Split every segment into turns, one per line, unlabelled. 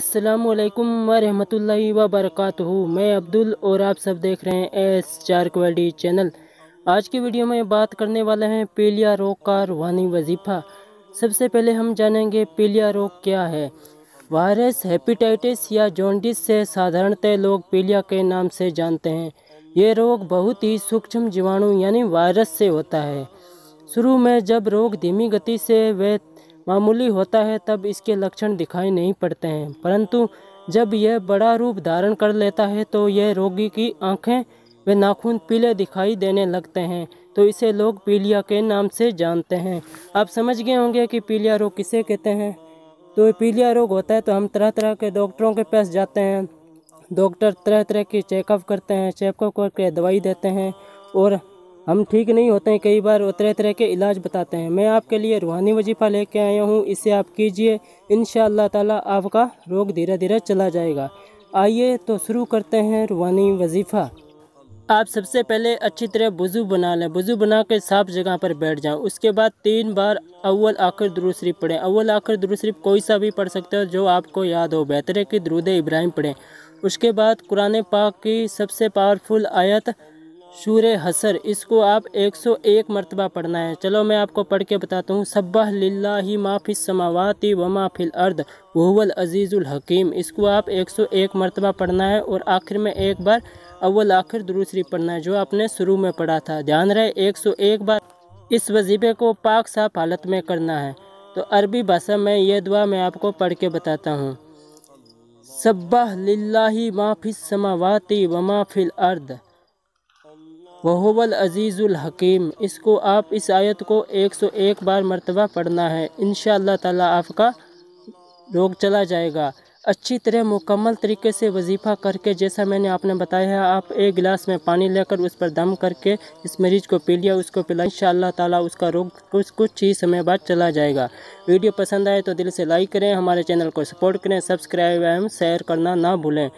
السلام علیکم ورحمۃ اللہ وبرکاتہ میں عبدال اور آپ سب دیکھ رہے ہیں ایس چینل آج کی ویڈیو میں بات کرنے والے ہیں پیلیا روک کا روحانی وظیفہ سب سے پہلے ہم جانیں گے پیلیا روگ کیا ہے وائرس ہیپیٹائٹس یا جونڈس سے سادھرنتے لوگ پیلیا کے نام سے جانتے ہیں یہ روگ بہت ہی سوکشم جوانوں یعنی وائرس سے ہوتا ہے شروع میں جب روگ دھیمی گتی سے ویت معمولی ہوتا ہے تب اس کے لکشن دکھائی نہیں پڑتے ہیں پرنتو جب یہ بڑا روپ دھارن کر لیتا ہے تو یہ روگی کی آنکھیں و ناخون پیلے دکھائی دینے لگتے ہیں تو اسے لوگ پیلیا کے نام سے جانتے ہیں آپ سمجھ گئے ہوں گے کہ پیلیا روگ کسے کہتے ہیں تو پیلیا روگ ہوتا ہے تو ہم طرح طرح کے ڈاکٹروں کے پاس جاتے ہیں ڈاکٹر طرح طرح کی چیک اپ کرتے ہیں چیک اپ کر کے دوائی دیتے ہیں اور ہم ٹھیک نہیں ہوتے ہیں کئی بار اترے طرح طرح کے علاج بتاتے ہیں میں آپ کے لیے روحانی وظیفہ لے کے آیا ہوں اسے آپ کیجئے ان شاء اللہ تعالیٰ آپ کا روگ دھیرے دھیرے چلا جائے گا آئیے تو شروع کرتے ہیں روحانی وظیفہ آپ سب سے پہلے اچھی طرح بزو بنا لیں بزو بنا کے صاف جگہ پر بیٹھ جائیں اس کے بعد تین بار اول آخر شریف پڑھیں اول آخر شریف کوئی سا بھی پڑھ سکتے ہو جو آپ کو یاد ہو بہتر ہے کہ درود ابراہیم پڑھیں اس کے بعد قرآن پاک کی سب سے پاورفل آیت شور حسر اس کو آپ ایک سو ایک مرتبہ پڑھنا ہے چلو میں آپ کو پڑھ کے بتاتا ہوں سبح للہ ما فی السماوات و ما فی الارض وہو العزیز الحکیم اس کو آپ ایک سو ایک مرتبہ پڑھنا ہے اور آخر میں ایک بار اول آخر دوسری پڑھنا ہے جو آپ نے شروع میں پڑھا تھا دھیان رہے ایک سو ایک بار اس وظیفے کو پاک صاف حالت میں کرنا ہے تو عربی بھاشا میں یہ دعا میں آپ کو پڑھ کے بتاتا ہوں سبح للہ ما فی السماوات و ما فی الارض بحب العزیز الحکیم اس کو آپ اس آیت کو ایک سو ایک بار مرتبہ پڑھنا ہے انشاءاللہ تعالی تعالیٰ آپ کا روگ چلا جائے گا اچھی طرح مکمل طریقے سے وظیفہ کر کے جیسا میں نے آپ نے بتایا ہے آپ ایک گلاس میں پانی لے کر اس پر دم کر کے اس مریض کو پی لیا اس کو پلا انشاءاللہ تعالی تعالیٰ اس کا روگ کچھ کچھ ہی سمے بعد چلا جائے گا ویڈیو پسند آئے تو دل سے لائک کریں ہمارے چینل کو سپورٹ کریں سبسکرائب ایم شیئر کرنا نہ بھولیں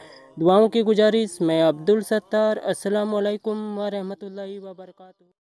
دعاؤں کی گزارش میں عبدالستار السلام علیکم ورحمۃ اللہ وبرکاتہ